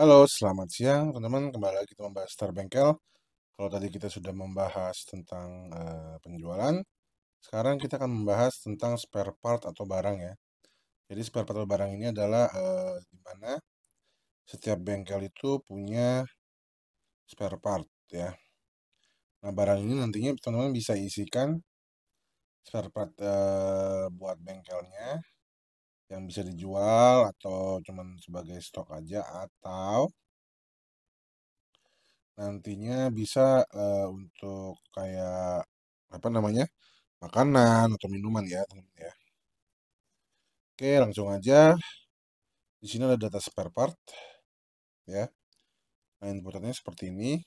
Halo, selamat siang teman-teman. Kembali lagi kita membahas Star Bengkel. Kalau tadi kita sudah membahas tentang uh, penjualan, sekarang kita akan membahas tentang spare part atau barang ya. Jadi spare part atau barang ini adalah uh, di mana setiap bengkel itu punya spare part ya. Nah, barang ini nantinya teman-teman bisa isikan spare part uh, buat bengkelnya yang bisa dijual atau cuman sebagai stok aja atau nantinya bisa uh, untuk kayak apa namanya makanan atau minuman ya teman ya oke langsung aja di sini ada data spare part ya nah inputannya seperti ini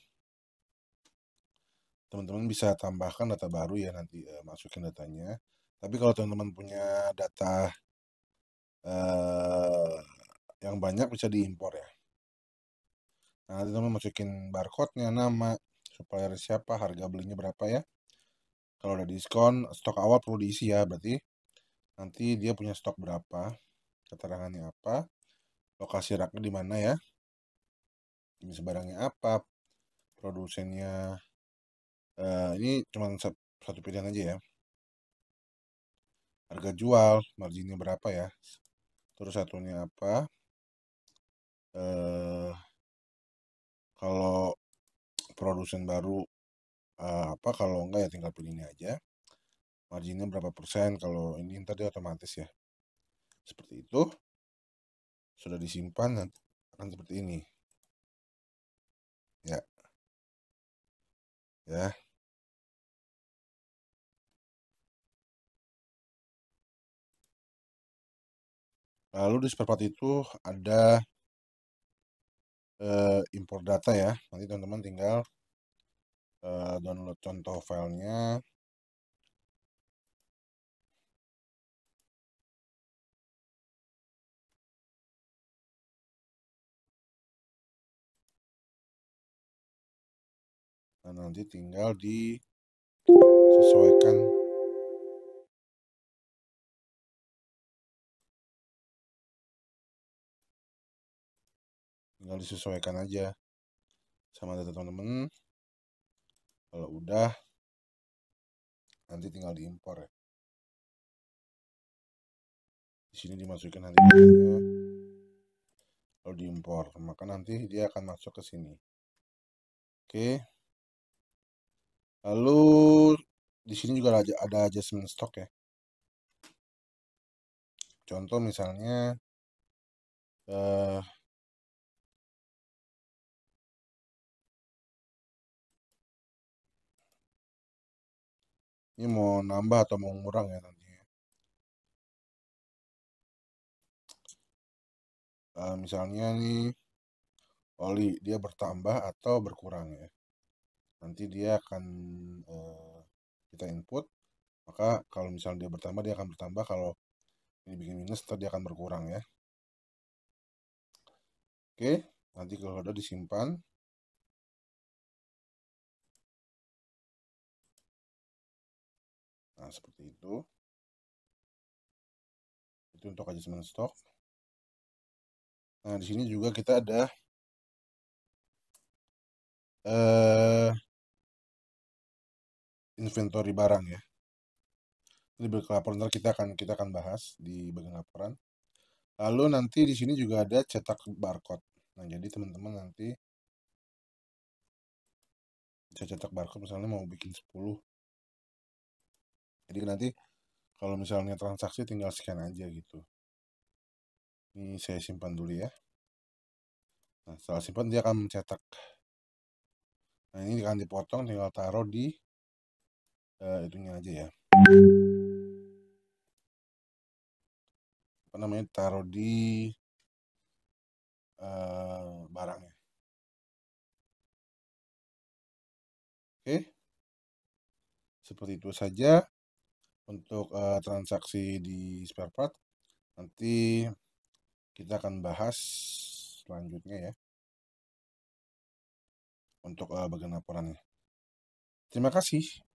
teman-teman bisa tambahkan data baru ya nanti uh, masukin datanya tapi kalau teman-teman punya data Eh, yang banyak bisa diimpor ya. Nah, nanti teman masukin barcode-nya, nama, supplier siapa, harga belinya berapa ya. Kalau ada diskon, stok awal perlu diisi ya, berarti nanti dia punya stok berapa, keterangannya apa, lokasi raknya di mana ya, Ini sebarangnya apa, produsennya, uh, ini cuma satu pilihan aja ya. Harga jual, marginnya berapa ya, terus satunya apa eh kalau produsen baru eh, apa kalau enggak ya tinggal pilih ini aja marginnya berapa persen kalau ini ntar otomatis ya seperti itu sudah disimpan akan seperti ini ya ya Lalu di spare part itu ada uh, eh, import data ya. Nanti teman-teman tinggal uh, download contoh filenya. dan nah, nanti tinggal disesuaikan tinggal disesuaikan aja sama data teman-teman kalau udah nanti tinggal diimpor ya di sini dimasukkan harganya kalau diimpor maka nanti dia akan masuk ke sini oke lalu di sini juga ada ada adjustment stock ya contoh misalnya eh, Ini mau nambah atau mau ngurang ya nanti. Uh, misalnya nih oli dia bertambah atau berkurang ya. Nanti dia akan uh, kita input maka kalau misalnya dia bertambah dia akan bertambah kalau ini bikin minus tadi akan berkurang ya. Oke, nanti kalau udah disimpan nah seperti itu itu untuk adjustment stock nah di sini juga kita ada eh inventory barang ya Ini berkelaporan laporan kita akan kita akan bahas di bagian laporan lalu nanti di sini juga ada cetak barcode nah jadi teman-teman nanti bisa cetak barcode misalnya mau bikin 10 jadi nanti kalau misalnya transaksi tinggal scan aja gitu ini saya simpan dulu ya nah setelah simpan dia akan mencetak nah ini akan dipotong tinggal taruh di uh, itunya aja ya apa namanya taruh di uh, barangnya oke okay. seperti itu saja untuk uh, transaksi di spare part nanti kita akan bahas selanjutnya ya untuk uh, bagian laporannya terima kasih